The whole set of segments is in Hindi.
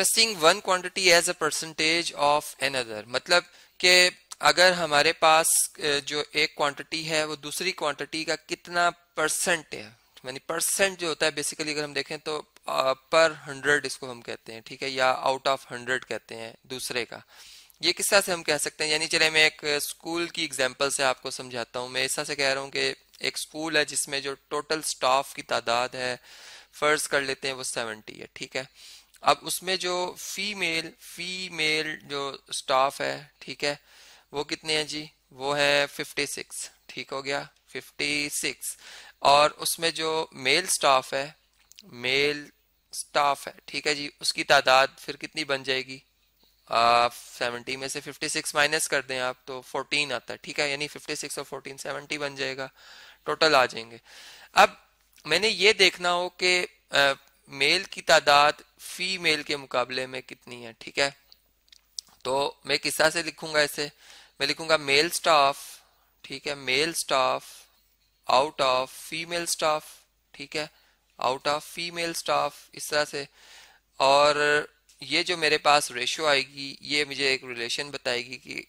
expressing one quantity as a percentage of another मतलब के अगर हमारे पास जो एक क्वांटिटी है वो दूसरी क्वांटिटी का कितना परसेंट है मानी परसेंट जो होता है बेसिकली अगर हम देखें तो पर हंड्रेड इसको हम कहते हैं ठीक है या आउट ऑफ हंड्रेड कहते हैं दूसरे का ये किस तरह से हम कह सकते हैं यानी चले मैं एक स्कूल की एग्जांपल से आपको समझाता हूँ मैं ऐसा से कह रहा हूँ कि एक स्कूल है जिसमें जो टोटल स्टाफ की तादाद है फर्ज कर लेते हैं वो सेवेंटी है ठीक है अब उसमें जो फीमेल फीमेल जो स्टाफ है ठीक है वो कितने हैं जी वो है 56 ठीक हो गया 56 और उसमें जो मेल स्टाफ है मेल स्टाफ है ठीक है जी उसकी तादाद फिर कितनी बन जाएगी आप सेवेंटी में से 56 माइनस कर दें आप तो 14 आता है ठीक है यानी 56 और 14 70 बन जाएगा टोटल आ जाएंगे अब मैंने ये देखना हो कि मेल की तादाद फीमेल के मुकाबले में कितनी है ठीक है तो मैं किस तरह से लिखूंगा इसे मैं लिखूंगा मेल स्टाफ ठीक है male staff out of female staff ठीक है आउट ऑफ फीमेल स्टाफ इस तरह से और ये जो मेरे पास रेशो आएगी ये मुझे एक रिलेशन बताएगी कि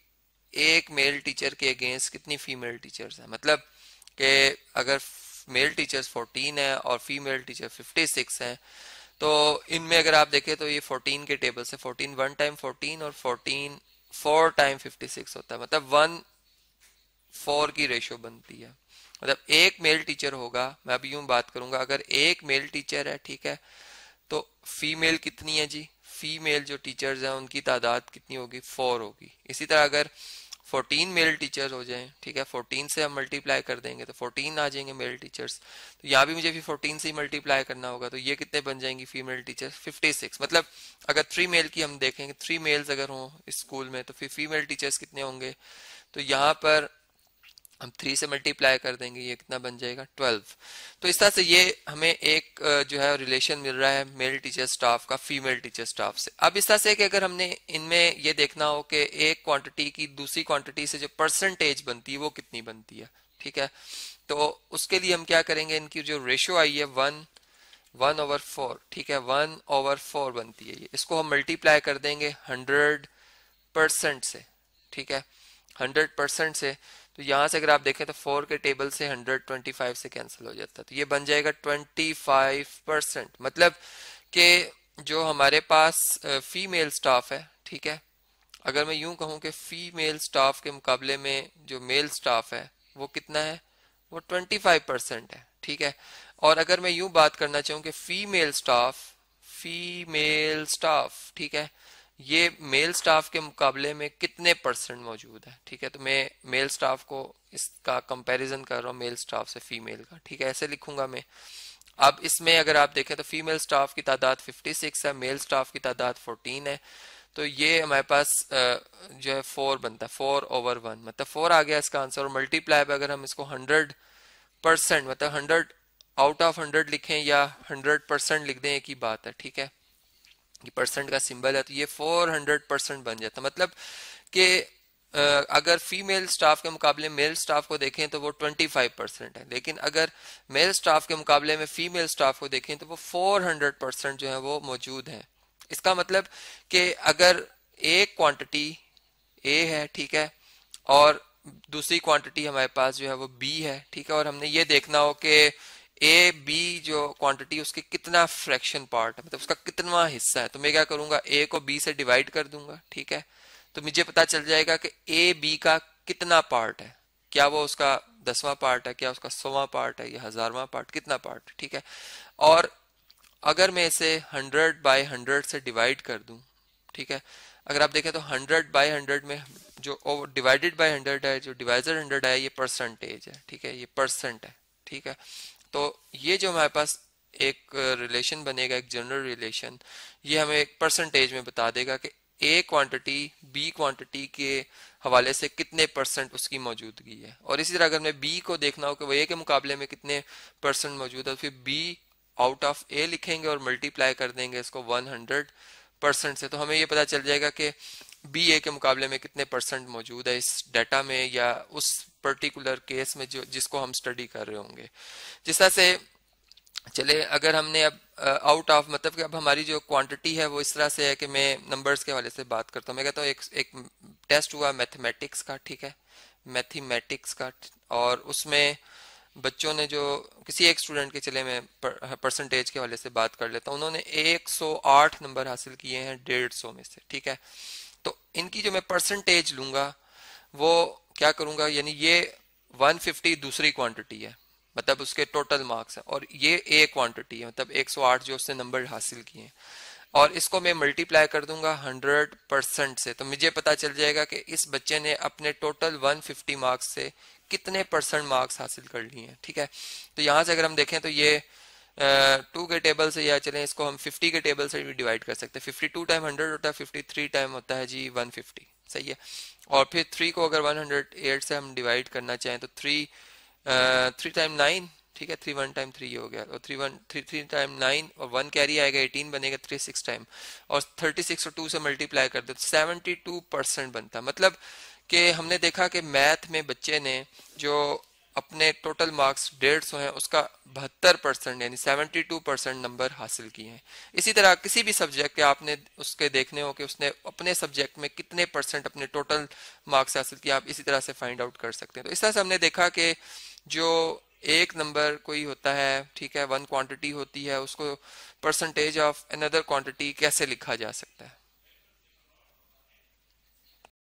एक मेल टीचर के अगेंस्ट कितनी फीमेल टीचर्स हैं मतलब कि अगर मेल टीचर्स 14 है और फीमेल टीचर 56 हैं तो इनमें अगर आप देखें तो ये 14 के टेबल से 14 वन टाइम 14 और 14 फोर टाइम 56 होता है मतलब वन फोर की रेशो बनती है मतलब एक मेल टीचर होगा मैं अभी यूं बात करूंगा अगर एक मेल टीचर है ठीक है तो फीमेल कितनी है जी फीमेल जो टीचर्स हैं उनकी तादाद कितनी होगी फोर होगी इसी तरह अगर 14 मेल टीचर हो जाए ठीक है 14 से हम मल्टीप्लाई कर देंगे तो 14 आ जाएंगे मेल टीचर्स तो यहाँ भी मुझे भी 14 से ही मल्टीप्लाई करना होगा तो ये कितने बन जाएंगी फीमेल टीचर्स 56 मतलब अगर थ्री मेल की हम देखेंगे थ्री मेल्स अगर हों स्कूल में तो फिर फीमेल टीचर्स कितने होंगे तो यहाँ पर हम थ्री से मल्टीप्लाई कर देंगे ये कितना बन जाएगा ट्वेल्व तो इस तरह से ये हमें एक जो है रिलेशन मिल रहा है मेल टीचर स्टाफ का फीमेल टीचर स्टाफ से अब इस तरह से कि अगर हमने इनमें ये देखना हो कि एक क्वांटिटी की दूसरी क्वांटिटी से जो परसेंटेज बनती है वो कितनी बनती है ठीक है तो उसके लिए हम क्या करेंगे इनकी जो रेशो आई है वन वन ओवर फोर ठीक है वन ओवर फोर बनती है ये इसको हम मल्टीप्लाई कर देंगे हंड्रेड परसेंट से ठीक है हंड्रेड परसेंट से तो यहां से अगर आप देखें तो फोर के टेबल से हंड्रेड ट्वेंटी फाइव से कैंसिल हो जाता है तो ये बन जाएगा ट्वेंटी फाइव परसेंट मतलब कि जो हमारे पास फीमेल स्टाफ है ठीक है अगर मैं यूं कहूं कि फीमेल स्टाफ के मुकाबले में जो मेल स्टाफ है वो कितना है वो 25 परसेंट है ठीक है और अगर मैं यूं बात करना चाहूं कि फीमेल स्टाफ फीमेल स्टाफ ठीक है ये मेल स्टाफ के मुकाबले में कितने परसेंट मौजूद है ठीक है तो मैं मेल स्टाफ को इसका कंपैरिजन कर रहा हूँ मेल स्टाफ से फीमेल का ठीक है ऐसे लिखूंगा मैं अब इसमें अगर आप देखें तो फीमेल स्टाफ की तादाद 56 है मेल स्टाफ की तादाद 14 है तो ये हमारे पास जो है फोर बनता है फोर ओवर वन मतलब फोर आ गया इसका आंसर और मल्टीप्लाई पर अगर हम इसको हंड्रेड परसेंट मतलब हंड्रेड आउट ऑफ हंड्रेड लिखें या हंड्रेड परसेंट लिख दें एक ही बात है ठीक है कि परसेंट का सिंबल है तो ये 400 परसेंट बन जाता मतलब कि अगर फीमेल स्टाफ के मुकाबले मेल स्टाफ को देखें तो वो 25 परसेंट है लेकिन अगर मेल स्टाफ के मुकाबले में फीमेल स्टाफ को देखें तो वो 400 परसेंट जो है वो मौजूद है इसका मतलब कि अगर एक क्वांटिटी ए है ठीक है और दूसरी क्वांटिटी हमारे पास जो है वो बी है ठीक है और हमने ये देखना हो कि ए बी जो क्वांटिटी उसके कितना फ्रैक्शन पार्ट है मतलब उसका कितना हिस्सा है तो मैं क्या करूंगा ए को बी से डिवाइड कर दूंगा ठीक है तो मुझे पता चल जाएगा कि ए बी का कितना पार्ट है क्या वो उसका दसवां पार्ट है क्या उसका सोवा पार्ट है या हजारवा पार्ट कितना पार्ट ठीक है और अगर मैं इसे हंड्रेड बाई हंड्रेड से डिवाइड कर दू ठीक है अगर आप देखें तो हंड्रेड बाई हंड्रेड में जो डिवाइडेड बाई हंड्रेड है जो डिवाइजर हंड्रेड है ये परसेंटेज है ठीक है ये परसेंट है ठीक है तो ये जो हमारे पास एक रिलेशन बनेगा एक जनरल रिलेशन ये हमें एक परसेंटेज में बता देगा कि ए क्वांटिटी बी क्वांटिटी के हवाले से कितने परसेंट उसकी मौजूदगी है और इसी तरह अगर मैं बी को देखना हो कि वो ए के मुकाबले में कितने परसेंट मौजूद है तो फिर बी आउट ऑफ ए लिखेंगे और मल्टीप्लाई कर देंगे इसको वन परसेंट से तो हमें ये पता चल जाएगा कि बी ए के मुकाबले में कितने परसेंट मौजूद है इस डाटा में या उस पर्टिकुलर केस में जो जिसको हम स्टडी कर रहे होंगे जिस तरह से चले अगर हमने अब आउट uh, ऑफ मतलब कि अब हमारी जो क्वांटिटी है वो इस तरह से है कि मैं नंबर्स के हवाले से बात करता हूँ मैं कहता हूँ एक एक टेस्ट हुआ मैथमेटिक्स का ठीक है मैथमेटिक्स का और उसमें बच्चों ने जो किसी एक स्टूडेंट के चले मैं परसेंटेज के हवाले से बात कर लेता हूँ उन्होंने 108 नंबर हासिल किए हैं डेढ़ सौ में से ठीक है इनकी जो मैं परसेंटेज लूंगा वो क्या करूंगा यानी ये 150 दूसरी क्वांटिटी है मतलब उसके टोटल मार्क्स हैं और ये ए क्वांटिटी है मतलब 108 जो उसने नंबर हासिल किए हैं और इसको मैं मल्टीप्लाई कर दूंगा 100 परसेंट से तो मुझे पता चल जाएगा कि इस बच्चे ने अपने टोटल 150 मार्क्स से कितने परसेंट मार्क्स हासिल कर लिए हैं ठीक है तो यहाँ से अगर हम देखें तो ये टू के टेबल से या चलें इसको हम फिफ्टी के टेबल से भी डिवाइड कर सकते हैं फिफ्टी टू टाइम हंड्रेड होता है फिफ्टी थ्री टाइम होता है जी वन फिफ्टी सही है और फिर थ्री को अगर वन हंड्रेड एट से हम डिवाइड करना चाहें तो थ्री थ्री टाइम नाइन ठीक है थ्री वन टाइम थ्री हो गया और three one three three time nine और वन कैरी आएगा एटीन बनेगा थ्री सिक्स टाइम और थर्टी सिक्स और टू से मल्टीप्लाई कर दो तो सेवेंटी टू परसेंट बनता मतलब कि हमने देखा कि मैथ में बच्चे ने जो अपने टोटल मार्क्स डेढ़ सौ है उसका बहत्तर परसेंट यानी सेवेंटी टू परसेंट नंबर हासिल किए हैं इसी तरह किसी भी सब्जेक्ट के आपने उसके देखने हो कि उसने अपने सब्जेक्ट में कितने परसेंट अपने टोटल मार्क्स हासिल किए आप इसी तरह से फाइंड आउट कर सकते हैं तो इस तरह से हमने देखा कि जो एक नंबर कोई होता है ठीक है वन क्वांटिटी होती है उसको परसेंटेज ऑफ अनदर क्वांटिटी कैसे लिखा जा सकता है